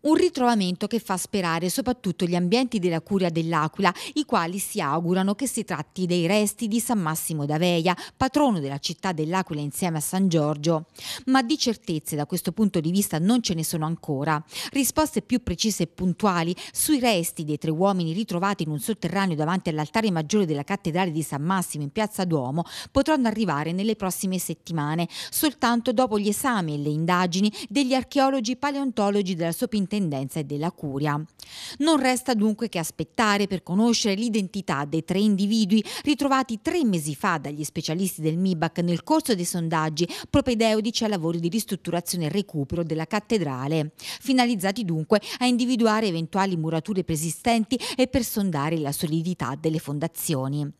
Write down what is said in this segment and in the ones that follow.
Un ritrovamento che fa sperare soprattutto gli ambienti della curia dell'Aquila, i quali si augurano che si tratti dei resti di San Massimo d'Aveia, patrono della città dell'Aquila insieme a San Giorgio. Ma di certezze da questo punto di vista non ce ne sono ancora. Risposte più precise e puntuali sui resti dei tre uomini ritrovati in un sotterraneo davanti all'altare maggiore della cattedrale di San Massimo in piazza Duomo potranno arrivare nelle prossime settimane, soltanto dopo gli esami e le indagini degli archeologi paleontologi della Sopintendenza sovrintendenza e della curia. Non resta dunque che aspettare per conoscere l'identità dei tre individui ritrovati tre mesi fa dagli specialisti del MIBAC nel corso dei sondaggi propedeutici a lavori di ristrutturazione e recupero della cattedrale, finalizzati dunque a individuare eventuali murature preesistenti e per sondare la solidità delle fondazioni.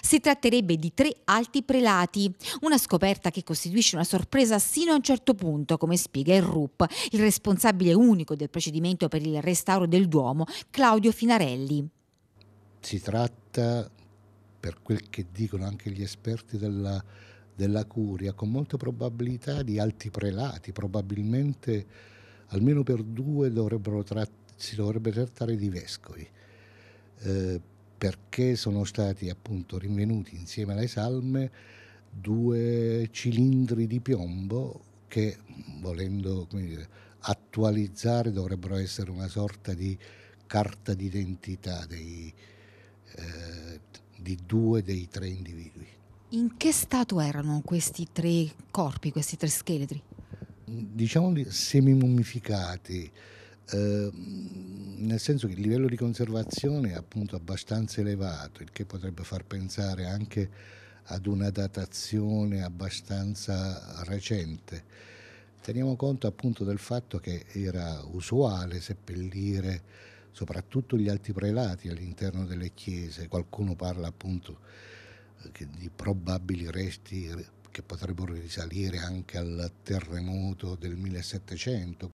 Si tratterebbe di tre alti prelati, una scoperta che costituisce una sorpresa sino a un certo punto, come spiega il RUP, il responsabile unico del procedimento per il restauro del Duomo, Claudio Finarelli. Si tratta, per quel che dicono anche gli esperti della, della curia, con molta probabilità di alti prelati, probabilmente almeno per due dovrebbero si dovrebbe trattare di vescovi. Eh, perché sono stati appunto rinvenuti insieme alle salme due cilindri di piombo che volendo dire, attualizzare dovrebbero essere una sorta di carta d'identità dei, eh, di due dei tre individui. In che stato erano questi tre corpi, questi tre scheletri? Diciamo semimummificati, Ehm, nel senso che il livello di conservazione è appunto abbastanza elevato, il che potrebbe far pensare anche ad una datazione abbastanza recente. Teniamo conto appunto del fatto che era usuale seppellire soprattutto gli alti prelati all'interno delle chiese, qualcuno parla appunto eh, di probabili resti eh, che potrebbero risalire anche al terremoto del 1700,